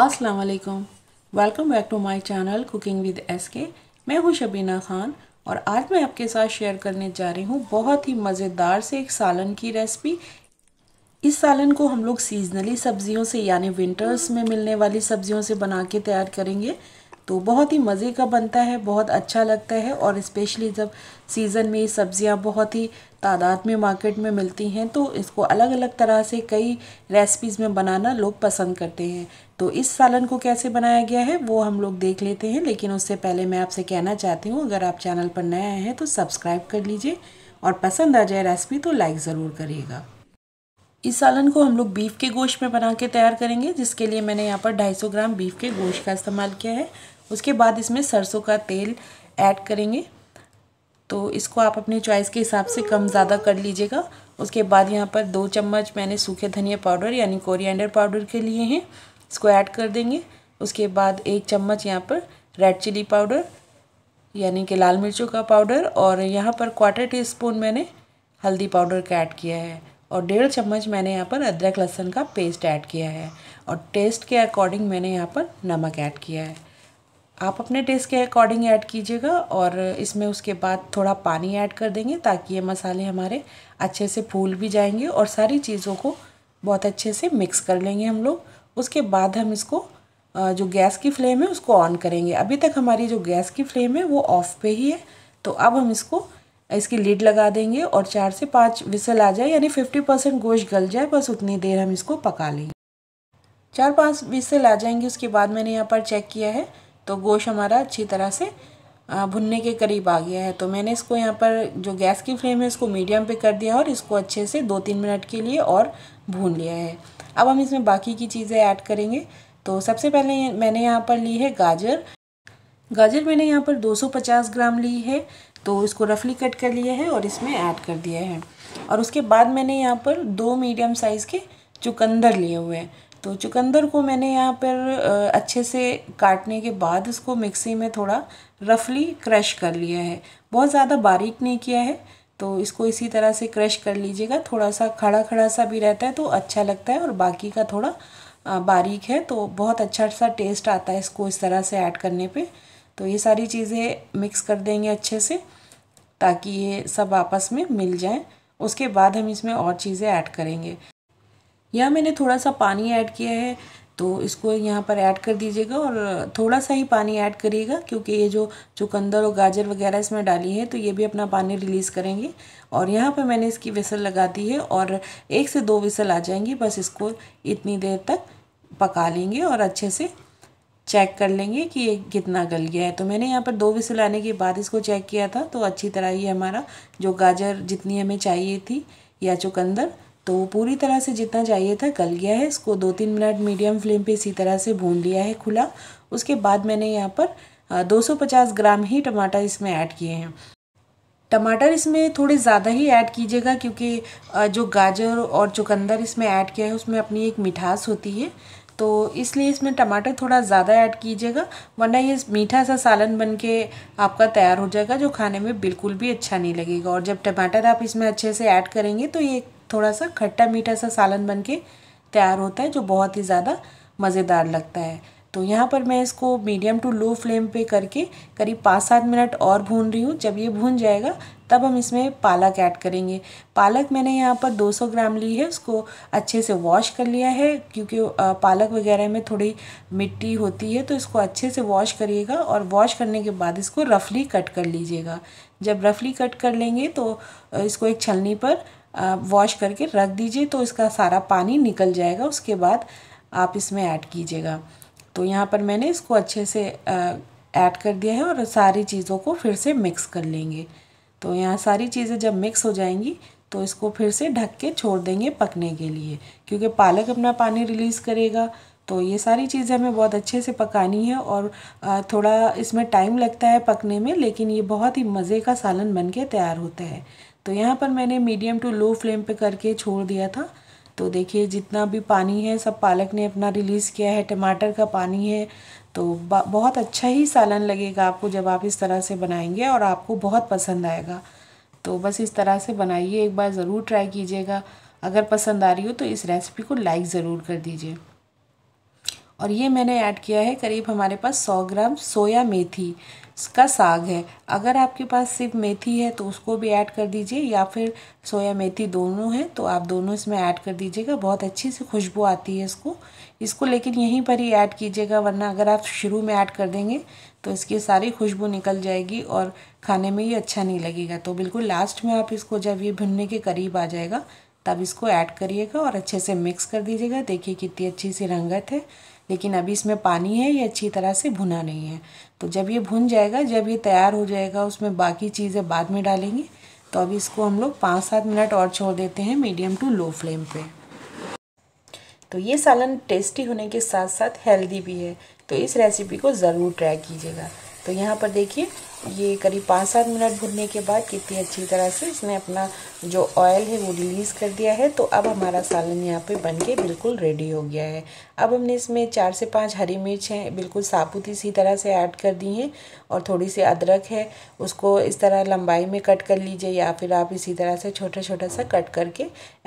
अस्सलाम वालेकुम welcome back to my channel cooking with S K मैं हूं शबीना खान और आज मैं आपके साथ शेयर करने जा रही हूं बहुत ही मज़ेदार से एक सालन की रेसिपी इस सालन को हम लोग सीजनली सब्जियों से यानी विंटर्स में मिलने वाली सब्जियों से बना के तैयार करेंगे तो बहुत ही मज़े का बनता है बहुत अच्छा लगता है और इस्पेशली जब सीज़न में सब्ज़ियाँ बहुत ही तादाद में मार्केट में मिलती हैं तो इसको अलग अलग तरह से कई रेसिपीज़ में बनाना लोग पसंद करते हैं तो इस सालन को कैसे बनाया गया है वो हम लोग देख लेते हैं लेकिन उससे पहले मैं आपसे कहना चाहती हूँ अगर आप चैनल पर नए आए हैं तो सब्सक्राइब कर लीजिए और पसंद आ जाए रेसिपी तो लाइक ज़रूर करिएगा इस सालन को हम लोग बीफ के गोश्त में बना के तैयार करेंगे जिसके लिए मैंने यहाँ पर 250 ग्राम बीफ के गोश्त का इस्तेमाल किया है उसके बाद इसमें सरसों का तेल ऐड करेंगे तो इसको आप अपने चॉइस के हिसाब से कम ज़्यादा कर लीजिएगा उसके बाद यहाँ पर दो चम्मच मैंने सूखे धनिया पाउडर यानी कोरिएंडर पाउडर के लिए हैं इसको ऐड कर देंगे उसके बाद एक चम्मच यहाँ पर रेड चिली पाउडर यानी कि लाल मिर्चों का पाउडर और यहाँ पर क्वार्टर टी स्पून मैंने हल्दी पाउडर का ऐड किया है और डेढ़ चम्मच मैंने यहाँ पर अदरक लहसुन का पेस्ट ऐड किया है और टेस्ट के अकॉर्डिंग मैंने यहाँ पर नमक ऐड किया है आप अपने टेस्ट के अकॉर्डिंग ऐड कीजिएगा और इसमें उसके बाद थोड़ा पानी ऐड कर देंगे ताकि ये मसाले हमारे अच्छे से फूल भी जाएंगे और सारी चीज़ों को बहुत अच्छे से मिक्स कर लेंगे हम लोग उसके बाद हम इसको जो गैस की फ्लेम है उसको ऑन करेंगे अभी तक हमारी जो गैस की फ्लेम है वो ऑफ पे ही है तो अब हम इसको इसकी लीड लगा देंगे और चार से पाँच विसल आ जाए यानी फिफ्टी परसेंट गोश्त गल जाए बस उतनी देर हम इसको पका लेंगे चार पाँच विसल आ जाएंगे उसके बाद मैंने यहाँ पर चेक किया है तो गोश्त हमारा अच्छी तरह से भुनने के करीब आ गया है तो मैंने इसको यहाँ पर जो गैस की फ्लेम है इसको मीडियम पे कर दिया और इसको अच्छे से दो तीन मिनट के लिए और भून लिया है अब हम इसमें बाकी की चीज़ें ऐड करेंगे तो सबसे पहले मैंने यहाँ पर ली है गाजर गाजर मैंने यहाँ पर 250 ग्राम ली है तो इसको रफली कट कर लिया है और इसमें ऐड कर दिया है और उसके बाद मैंने यहाँ पर दो मीडियम साइज़ के चुकंदर लिए हुए हैं तो चुकंदर को मैंने यहाँ पर अच्छे से काटने के बाद इसको मिक्सी में थोड़ा रफली क्रश कर लिया है बहुत ज़्यादा बारीक नहीं किया है तो इसको इसी तरह से क्रश कर लीजिएगा थोड़ा सा खड़ा खड़ा सा भी रहता है तो अच्छा लगता है और बाकी का थोड़ा बारीक है तो बहुत अच्छा सा टेस्ट आता है इसको इस तरह से ऐड करने पे तो ये सारी चीज़ें मिक्स कर देंगे अच्छे से ताकि ये सब आपस में मिल जाएँ उसके बाद हम इसमें और चीज़ें ऐड करेंगे यहाँ मैंने थोड़ा सा पानी ऐड किया है तो इसको यहाँ पर ऐड कर दीजिएगा और थोड़ा सा ही पानी ऐड करिएगा क्योंकि ये जो चुकंदर और गाजर वगैरह इसमें डाली है तो ये भी अपना पानी रिलीज़ करेंगे और यहाँ पर मैंने इसकी विसल लगा दी है और एक से दो विसल आ जाएंगी बस इसको इतनी देर तक पका लेंगे और अच्छे से चेक कर लेंगे कि ये कितना गल गया है तो मैंने यहाँ पर दो विसल आने के बाद इसको चेक किया था तो अच्छी तरह ये हमारा जो गाजर जितनी हमें चाहिए थी या चुकंदर तो पूरी तरह से जितना चाहिए था गल गया है इसको दो तीन मिनट मीडियम फ्लेम पे इसी तरह से भून लिया है खुला उसके बाद मैंने यहाँ पर 250 ग्राम ही टमाटर इसमें ऐड किए हैं टमाटर इसमें थोड़े ज़्यादा ही ऐड कीजिएगा क्योंकि जो गाजर और चुकंदर इसमें ऐड किया है उसमें अपनी एक मिठास होती है तो इसलिए इसमें टमाटर थोड़ा ज़्यादा ऐड कीजिएगा वरना ये मीठा सा सालन बन के आपका तैयार हो जाएगा जो खाने में बिल्कुल भी अच्छा नहीं लगेगा और जब टमाटर आप इसमें अच्छे से ऐड करेंगे तो ये थोड़ा सा खट्टा मीठा सा सालन बन के तैयार होता है जो बहुत ही ज़्यादा मज़ेदार लगता है तो यहाँ पर मैं इसको मीडियम टू लो फ्लेम पे करके करीब पाँच सात मिनट और भून रही हूँ जब ये भून जाएगा तब हम इसमें पालक ऐड करेंगे पालक मैंने यहाँ पर 200 ग्राम ली है उसको अच्छे से वॉश कर लिया है क्योंकि पालक वगैरह में थोड़ी मिट्टी होती है तो इसको अच्छे से वॉश करिएगा और वॉश करने के बाद इसको रफली कट कर लीजिएगा जब रफली कट कर लेंगे तो इसको एक छलनी पर वॉश करके रख दीजिए तो इसका सारा पानी निकल जाएगा उसके बाद आप इसमें ऐड कीजिएगा तो यहाँ पर मैंने इसको अच्छे से ऐड कर दिया है और सारी चीज़ों को फिर से मिक्स कर लेंगे तो यहाँ सारी चीज़ें जब मिक्स हो जाएंगी तो इसको फिर से ढक के छोड़ देंगे पकने के लिए क्योंकि पालक अपना पानी रिलीज़ करेगा तो ये सारी चीज़ें हमें बहुत अच्छे से पकानी है और थोड़ा इसमें टाइम लगता है पकने में लेकिन ये बहुत ही मज़े का सालन बन के तैयार होता है तो यहाँ पर मैंने मीडियम टू लो फ्लेम पे करके छोड़ दिया था तो देखिए जितना भी पानी है सब पालक ने अपना रिलीज़ किया है टमाटर का पानी है तो बहुत अच्छा ही सालन लगेगा आपको जब आप इस तरह से बनाएंगे और आपको बहुत पसंद आएगा तो बस इस तरह से बनाइए एक बार ज़रूर ट्राई कीजिएगा अगर पसंद आ रही हो तो इस रेसिपी को लाइक ज़रूर कर दीजिए और ये मैंने ऐड किया है करीब हमारे पास 100 ग्राम सोया मेथी उसका साग है अगर आपके पास सिर्फ मेथी है तो उसको भी ऐड कर दीजिए या फिर सोया मेथी दोनों है तो आप दोनों इसमें ऐड कर दीजिएगा बहुत अच्छी सी खुशबू आती है इसको इसको लेकिन यहीं पर ही ऐड कीजिएगा वरना अगर आप शुरू में ऐड कर देंगे तो इसकी सारी खुशबू निकल जाएगी और खाने में ये अच्छा नहीं लगेगा तो बिल्कुल लास्ट में आप इसको जब ये भुनने के करीब आ जाएगा तब इसको ऐड करिएगा और अच्छे से मिक्स कर दीजिएगा देखिए कितनी अच्छी सी रंगत है लेकिन अभी इसमें पानी है ये अच्छी तरह से भुना नहीं है तो जब ये भुन जाएगा जब ये तैयार हो जाएगा उसमें बाकी चीज़ें बाद में डालेंगे तो अभी इसको हम लोग पाँच सात मिनट और छोड़ देते हैं मीडियम टू लो फ्लेम पे तो ये सालन टेस्टी होने के साथ साथ हेल्दी भी है तो इस रेसिपी को ज़रूर ट्राई कीजिएगा तो यहाँ पर देखिए ये करीब पाँच सात मिनट भुनने के बाद कितनी अच्छी तरह से इसने अपना जो ऑयल है वो रिलीज़ कर दिया है तो अब हमारा सालन यहाँ पे बन के बिल्कुल रेडी हो गया है अब हमने इसमें चार से पांच हरी मिर्च हैं बिल्कुल साबुत इसी तरह से ऐड कर दी हैं और थोड़ी सी अदरक है उसको इस तरह लंबाई में कट कर लीजिए या फिर आप इसी तरह से छोटा छोटा सा कट करके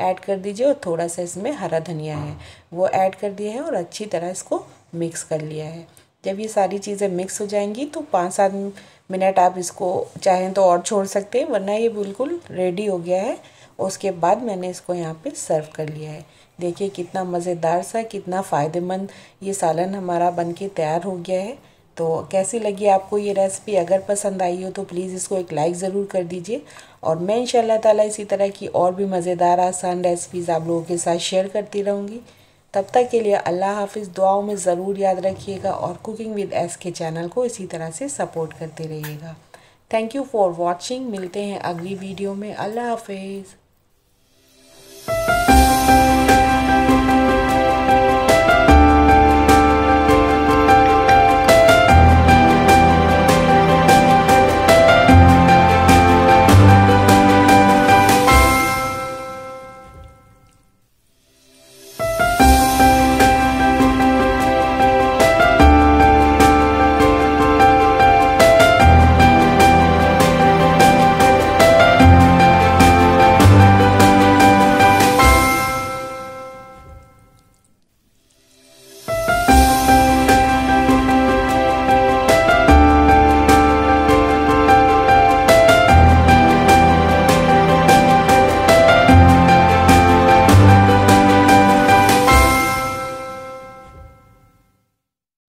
ऐड कर दीजिए और थोड़ा सा इसमें हरा धनिया है वो ऐड कर दिया है और अच्छी तरह इसको मिक्स कर लिया है जब ये सारी चीज़ें मिक्स हो जाएंगी तो पाँच सात मिनट आप इसको चाहें तो और छोड़ सकते हैं वरना ये बिल्कुल रेडी हो गया है उसके बाद मैंने इसको यहाँ पे सर्व कर लिया है देखिए कितना मज़ेदार सा कितना फ़ायदेमंद ये सालन हमारा बन के तैयार हो गया है तो कैसी लगी आपको ये रेसिपी अगर पसंद आई हो तो प्लीज़ इसको एक लाइक ज़रूर कर दीजिए और मैं इन ताला इसी तरह की और भी मज़ेदार आसान रेसिपीज़ आप लोगों के साथ शेयर करती रहूँगी तब तक के लिए अल्लाह हाफिज़ दुआओं में ज़रूर याद रखिएगा और cooking with S K channel को इसी तरह से सपोर्ट करते रहिएगा थैंक यू फॉर वॉचिंग मिलते हैं अगली वीडियो में अल्लाह हाफिज़